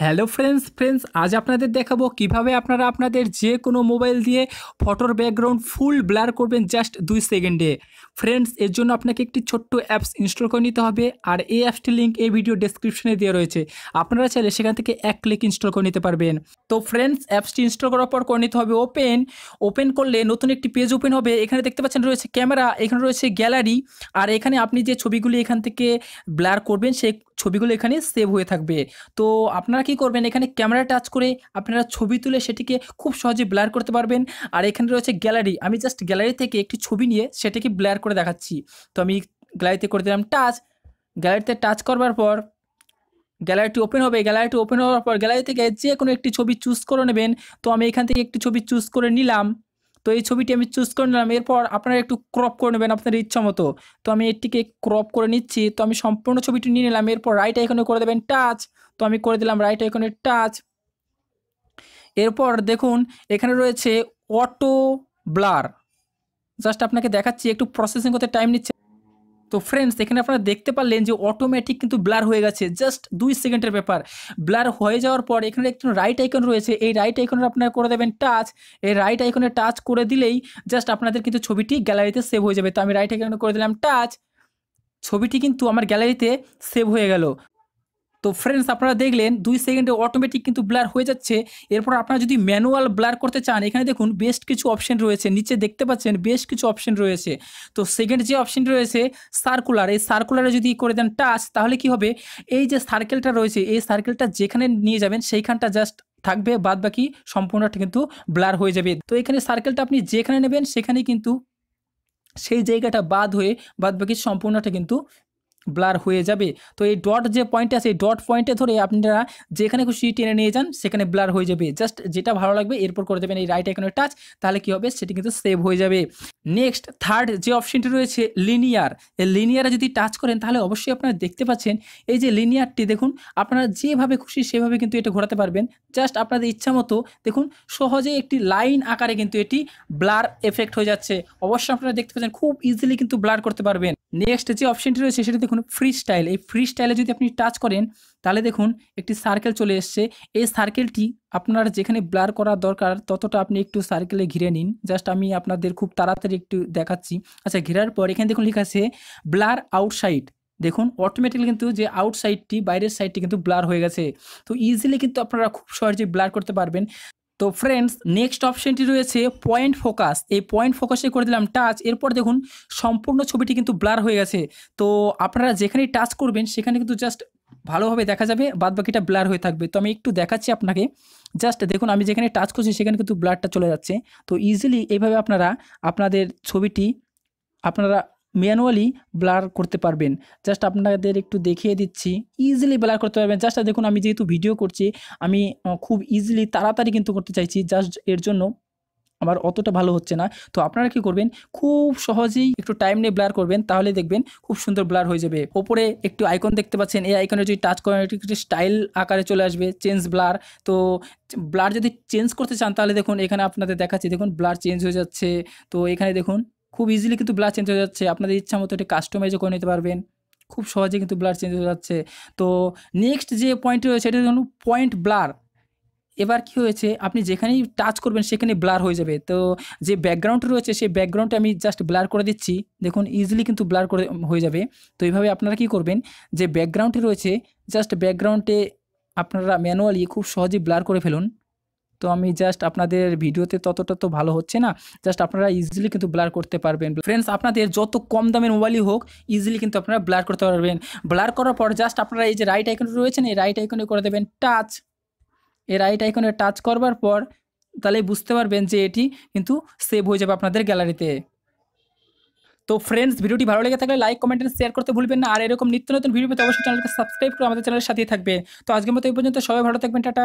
hello friends friends আজ আপনাদের দেখাবো কিভাবে আপনারা আপনাদের যে কোনো মোবাইল দিয়ে ফটোর ব্যাকগ্রাউন্ড ফুল ব্লার করবেন জাস্ট দুই সেকেন্ডে ফ্রেন্ডস এর জন্য আপনাকে একটি ছোট্ট অ্যাপস ইনস্টল করে নিতে হবে আর এই অ্যাপসটির লিঙ্ক এই ভিডিও ডিসক্রিপশনে দেওয়া রয়েছে আপনারা চাইলে সেখান থেকে এক ক্লিক ইনস্টল করে নিতে পারবেন তো ফ্রেন্ডস অ্যাপসটি ইনস্টল করার পর করে নিতে হবে ওপেন ওপেন করলে নতুন একটি পেজ ওপেন হবে এখানে দেখতে পাচ্ছেন রয়েছে ক্যামেরা এখানে রয়েছে গ্যালারি আর এখানে আপনি যে ছবিগুলি এখান থেকে ব্লার করবেন সেই ছবিগুলো এখানে সেভ হয়ে থাকবে তো আপনারা কি করবেন এখানে ক্যামেরা টাচ করে আপনারা ছবি তুলে সেটিকে খুব সহজে ব্লার করতে পারবেন আর এখানে রয়েছে গ্যালারি আমি জাস্ট গ্যালারি থেকে একটি ছবি নিয়ে সেটাকে ব্লার করে দেখাচ্ছি তো আমি গ্যালারিতে করে দিলাম টাচ গ্যালারিতে টাচ করবার পর গ্যালারিটি ওপেন হবে গ্যালারিটি ওপেন হওয়ার পর গ্যালারি থেকে যে কোনো একটি ছবি চুজ করে নেবেন তো আমি এখান থেকে একটি ছবি চুজ করে নিলাম তো এই ছবিটি আমি চুজ করে নিলাম এরপর আপনারা একটু ক্রপ করে নেবেন আপনার ইচ্ছা মতো তো আমি এটিকে ক্রপ করে নিচ্ছি তো আমি সম্পূর্ণ ছবিটি নিয়ে নিলাম এরপর রাইট আইকনে করে দেবেন টাচ তো আমি করে দিলাম রাইট আইকনে টাচ এরপর দেখুন এখানে রয়েছে অটো ব্লার জাস্ট আপনাকে দেখাচ্ছি একটু প্রসেসিং করতে টাইম নিচ্ছে তো ফ্রেন্ডস এখানে আপনারা দেখতে পারলেন যে অটোমেটিক কিন্তু ব্লার হয়ে গেছে জাস্ট দুই সেকেন্ডের ব্যাপার ব্লার হয়ে যাওয়ার পর এখানে একটু রাইট আইকন রয়েছে এই রাইট আইকনের আপনারা করে দেবেন টাচ এই রাইট আইকনে টাচ করে দিলেই জাস্ট আপনাদের কিন্তু ছবিটি গ্যালারিতে সেভ হয়ে যাবে তো আমি রাইট আইকনে করে দিলাম টাচ ছবিটি কিন্তু আমার গ্যালারিতে সেভ হয়ে গেল তো ফ্রেন্ডস আপনারা দেখলেন দুই সেকেন্ডে অটোমেটিক কিন্তু ব্লার হয়ে যাচ্ছে এরপর আপনারা যদি ম্যানুয়াল ব্লার করতে চান এখানে দেখুন বেস্ট কিছু অপশন রয়েছে নিচে দেখতে পাচ্ছেন বেশ কিছু অপশন রয়েছে তো সেকেন্ড যে অপশন রয়েছে সার্কুলার এই সার্কুলারে যদি করে দেন টাচ তাহলে কি হবে এই যে সার্কেলটা রয়েছে এই সার্কেলটা যেখানে নিয়ে যাবেন সেইখানটা জাস্ট থাকবে বাদ বাকি সম্পূর্ণটা কিন্তু ব্লার হয়ে যাবে তো এখানে সার্কেলটা আপনি যেখানে নেবেন সেখানে কিন্তু সেই জায়গাটা বাদ হয়ে বাদবাকি সম্পূর্ণটা কিন্তু ব্লার হয়ে যাবে তো এই ডট যে পয়েন্ট আছে এই ডট পয়েন্টে ধরে আপনারা যেখানে খুশি টেনে নিয়ে যান সেখানে ব্লার হয়ে যাবে জাস্ট যেটা ভালো লাগবে এরপর করে দেবেন এই রাইট আইকনের টাচ তাহলে কি হবে সেটি কিন্তু সেভ হয়ে যাবে নেক্সট থার্ড যে অপশনটি রয়েছে লিনিয়ার এই লিনিয়ারে যদি টাচ করেন তাহলে অবশ্যই আপনারা দেখতে পাচ্ছেন এই যে লিনিয়ারটি দেখুন আপনারা যেভাবে খুশি সেভাবে কিন্তু এটা ঘোরাতে পারবেন জাস্ট আপনাদের ইচ্ছা মতো দেখুন সহজে একটি লাইন আকারে কিন্তু এটি ব্লার এফেক্ট হয়ে যাচ্ছে অবশ্যই আপনারা দেখতে পাচ্ছেন খুব ইজিলি কিন্তু ব্লার করতে পারবেন নেক্সট যে অপশানটি রয়েছে সেটা দেখুন ফ্রি স্টাইল এই ফ্রি স্টাইলে যদি আপনি টাচ করেন তাহলে দেখুন একটি সার্কেল চলে এসছে এই সার্কেলটি আপনার যেখানে ব্লার করা দরকার ততটা আপনি একটু সার্কেলে ঘিরে নিন জাস্ট আমি আপনাদের খুব তাড়াতাড়ি একটু দেখাচ্ছি আচ্ছা ঘেরার পর এখানে দেখুন লেখা আছে ব্লার আউটসাইড দেখুন অটোমেটিক্যালি কিন্তু যে আউটসাইডটি বাইরের সাইডটি কিন্তু ব্লার হয়ে গেছে তো ইজিলি কিন্তু আপনারা খুব সহজে ব্লার করতে পারবেন তো ফ্রেন্ডস নেক্সট অপশানটি রয়েছে পয়েন্ট ফোকাস এই পয়েন্ট ফোকাসে করে দিলাম টাচ এরপর দেখুন সম্পূর্ণ ছবিটি কিন্তু ব্লার হয়ে গেছে তো আপনারা যেখানেই টাচ করবেন সেখানে কিন্তু জাস্ট ভালোভাবে দেখা যাবে বাদ বাকিটা ব্লার হয়ে থাকবে তো আমি একটু দেখাচ্ছি আপনাকে জাস্ট দেখুন আমি যেখানে টাচ করছি সেখানে কিন্তু ব্লারটা চলে যাচ্ছে তো ইজিলি এইভাবে আপনারা আপনাদের ছবিটি আপনারা ম্যানুয়ালি ব্লার করতে পারবেন জাস্ট আপনাদের একটু দেখিয়ে দিচ্ছি ইজিলি ব্লার করতে পারবেন জাস্ট দেখুন আমি যেহেতু ভিডিও করছি আমি খুব ইজিলি তাড়াতাড়ি কিন্তু করতে চাইছি জাস্ট এর জন্য আমার অতটা ভালো হচ্ছে না তো আপনারা কি করবেন খুব সহজেই একটু টাইম নিয়ে ব্লার করবেন তাহলে দেখবেন খুব সুন্দর ব্লার হয়ে যাবে ওপরে একটু আইকন দেখতে পাচ্ছেন এই আইকনে যদি টাচ করেন একটু স্টাইল আকারে চলে আসবে চেঞ্জ ব্লার তো ব্লার যদি চেঞ্জ করতে চান তাহলে দেখুন এখানে আপনাদের দেখাচ্ছি দেখুন ব্লার চেঞ্জ হয়ে যাচ্ছে তো এখানে দেখুন খুব ইজিলি কিন্তু ব্লাড চেঞ্জ হয়ে যাচ্ছে আপনাদের ইচ্ছা মতো এটা কাস্টমাইজও করে নিতে পারবেন খুব সহজে কিন্তু ব্লাড চেঞ্জ হয়ে যাচ্ছে তো নেক্সট যে পয়েন্ট রয়েছে এটা ধরুন পয়েন্ট ব্লার এবার কি হয়েছে আপনি যেখানেই টাচ করবেন সেখানে ব্লার হয়ে যাবে তো যে ব্যাকগ্রাউন্ড রয়েছে সেই ব্যাকগ্রাউন্ডটা আমি জাস্ট ব্লার করে দিচ্ছি দেখুন ইজিলি কিন্তু ব্লার করে হয়ে যাবে তো এইভাবে আপনারা কি করবেন যে ব্যাকগ্রাউন্ডে রয়েছে জাস্ট ব্যাকগ্রাউন্ডে আপনারা ম্যানুয়ালি খুব সহজে ব্লার করে ফেলুন তো আমি জাস্ট আপনাদের ভিডিওতে ততটা তো ভালো হচ্ছে না জাস্ট আপনারা ইজিলি কিন্তু ব্লার করতে পারবেন ফ্রেন্ডস আপনাদের যত কম দামের মোবাইলই হোক ইজিলি কিন্তু আপনারা ব্লার করতে পারবেন ব্লার করার পর জাস্ট আপনারা এই যে রাইট আইকন রয়েছেন এই রাইট আইকনে করে দেবেন টাচ এই রাইট আইকনে টাচ করবার পর তাহলে বুঝতে পারবেন যে এটি কিন্তু সেভ হয়ে যাবে আপনাদের গ্যালারিতে তো ফ্রেন্ডস ভিডিওটি ভালো লেগে থাকলে লাইক কমেন্ট শেয়ার করতে ভুলবেন না আর এরকম নিত্য নতুন ভিডিও পেতে অবশ্যই চ্যানেলকে সাবস্ক্রাইব করে আমাদের চ্যানেলের সাথেই থাকবে তো আজকের মতো এই পর্যন্ত সবাই ভালো থাকবেন টাটা